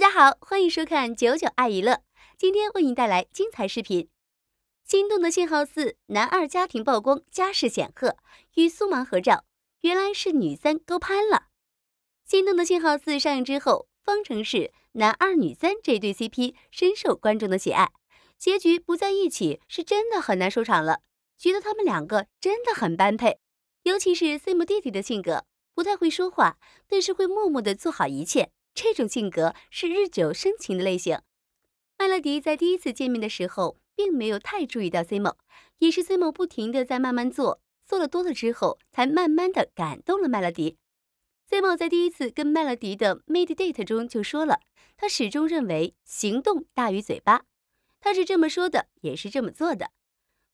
大家好，欢迎收看九九爱娱乐，今天为您带来精彩视频。《心动的信号四》男二家庭曝光，家世显赫，与苏芒合照，原来是女三勾攀了。《心动的信号四》上映之后，方程式男二女三这对 CP 深受观众的喜爱，结局不在一起是真的很难收场了。觉得他们两个真的很般配，尤其是 Sim 弟弟的性格，不太会说话，但是会默默的做好一切。这种性格是日久生情的类型。麦乐迪在第一次见面的时候，并没有太注意到 Simon，也是 Simon 不停的在慢慢做，做了多了之后，才慢慢的感动了麦乐迪。Simon 在第一次跟麦乐迪的 mid date 中就说了，他始终认为行动大于嘴巴，他是这么说的，也是这么做的。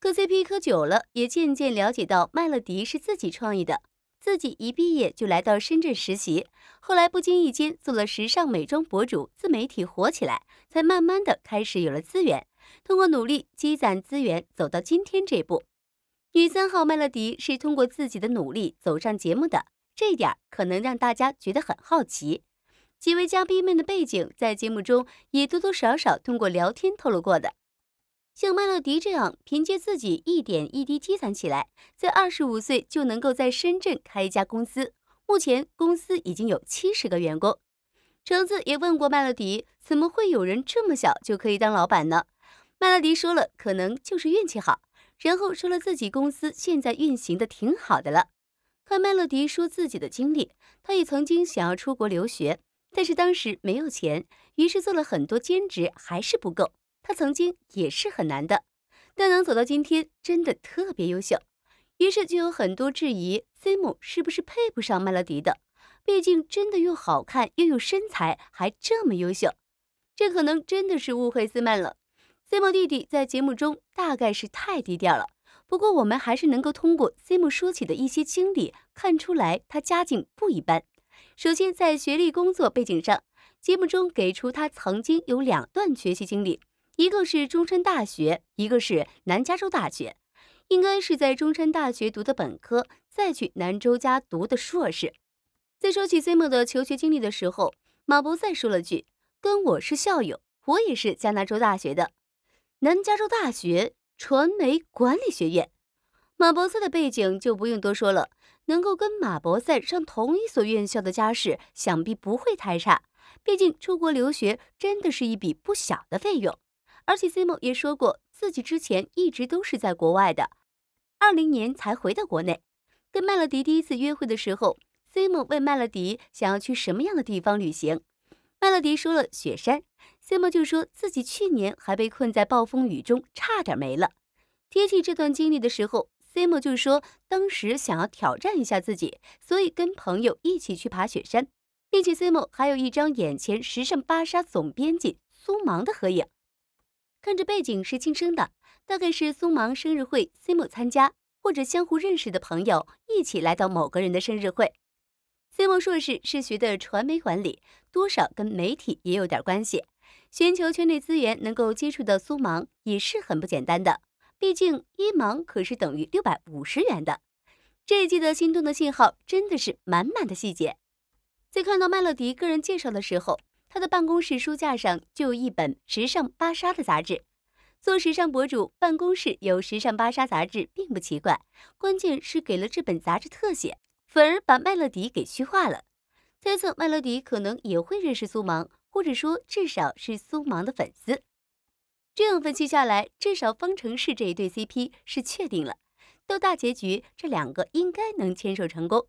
磕 CP 磕久了，也渐渐了解到麦乐迪是自己创意的。自己一毕业就来到深圳实习，后来不经意间做了时尚美妆博主，自媒体火起来，才慢慢的开始有了资源。通过努力积攒资源，走到今天这步。女三号麦乐迪是通过自己的努力走上节目的，这一点可能让大家觉得很好奇。几位嘉宾们的背景在节目中也多多少少通过聊天透露过的。像麦乐迪这样，凭借自己一点一滴积攒起来，在二十五岁就能够在深圳开一家公司。目前公司已经有七十个员工。橙子也问过麦乐迪，怎么会有人这么小就可以当老板呢？麦乐迪说了，可能就是运气好。然后说了自己公司现在运行的挺好的了。看麦乐迪说自己的经历，他也曾经想要出国留学，但是当时没有钱，于是做了很多兼职，还是不够。他曾经也是很难的，但能走到今天，真的特别优秀。于是就有很多质疑，Sim 是不是配不上麦乐迪的？毕竟真的又好看又有身材，还这么优秀，这可能真的是误会 Sim 了。Sim 弟弟在节目中大概是太低调了，不过我们还是能够通过 Sim 说起的一些经历，看出来他家境不一般。首先在学历、工作背景上，节目中给出他曾经有两段学习经历。一个是中山大学，一个是南加州大学，应该是在中山大学读的本科，再去南州家读的硕士。在说起 Zemo 的求学经历的时候，马博塞说了句：“跟我是校友，我也是加州大学的南加州大学传媒管理学院。”马博赛的背景就不用多说了，能够跟马博赛上同一所院校的家世，想必不会太差。毕竟出国留学真的是一笔不小的费用。而且 Simon 也说过，自己之前一直都是在国外的，二零年才回到国内。跟麦乐迪第一次约会的时候，Simon 问麦乐迪想要去什么样的地方旅行，麦乐迪说了雪山，Simon 就说自己去年还被困在暴风雨中，差点没了。提起这段经历的时候，Simon 就说当时想要挑战一下自己，所以跟朋友一起去爬雪山，并且 Simon 还有一张眼前时尚芭莎总编辑苏芒的合影。看着背景是亲生的，大概是苏芒生日会，Simo 参加或者相互认识的朋友一起来到某个人的生日会。Simo 硕士是学的传媒管理，多少跟媒体也有点关系，寻求圈内资源能够接触到苏芒也是很不简单的，毕竟一芒可是等于六百五十元的。这一季的心动的信号真的是满满的细节，在看到麦乐迪个人介绍的时候。他的办公室书架上就有一本《时尚芭莎》的杂志，做时尚博主办公室有《时尚芭莎》杂志并不奇怪，关键是给了这本杂志特写，反而把麦乐迪给虚化了。猜测麦乐迪可能也会认识苏芒，或者说至少是苏芒的粉丝。这样分析下来，至少方程式这一对 CP 是确定了，到大结局这两个应该能牵手成功。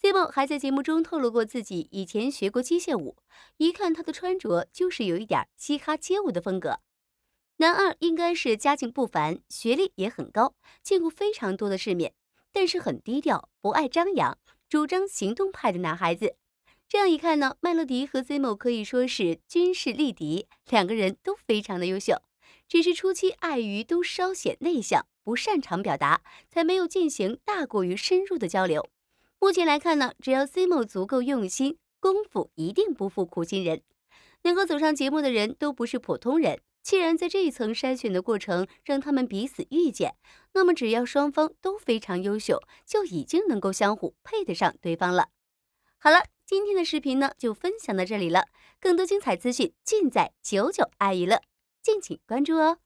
Z o 还在节目中透露过自己以前学过机械舞，一看他的穿着就是有一点嘻哈街舞的风格。男二应该是家境不凡，学历也很高，见过非常多的世面，但是很低调，不爱张扬，主张行动派的男孩子。这样一看呢，麦乐迪和 Z o 可以说是军事力敌，两个人都非常的优秀，只是初期碍于都稍显内向，不擅长表达，才没有进行大过于深入的交流。目前来看呢，只要 Simo 足够用心，功夫一定不负苦心人。能够走上节目的人都不是普通人。既然在这一层筛选的过程让他们彼此遇见，那么只要双方都非常优秀，就已经能够相互配得上对方了。好了，今天的视频呢就分享到这里了。更多精彩资讯尽在九九爱娱乐，敬请关注哦。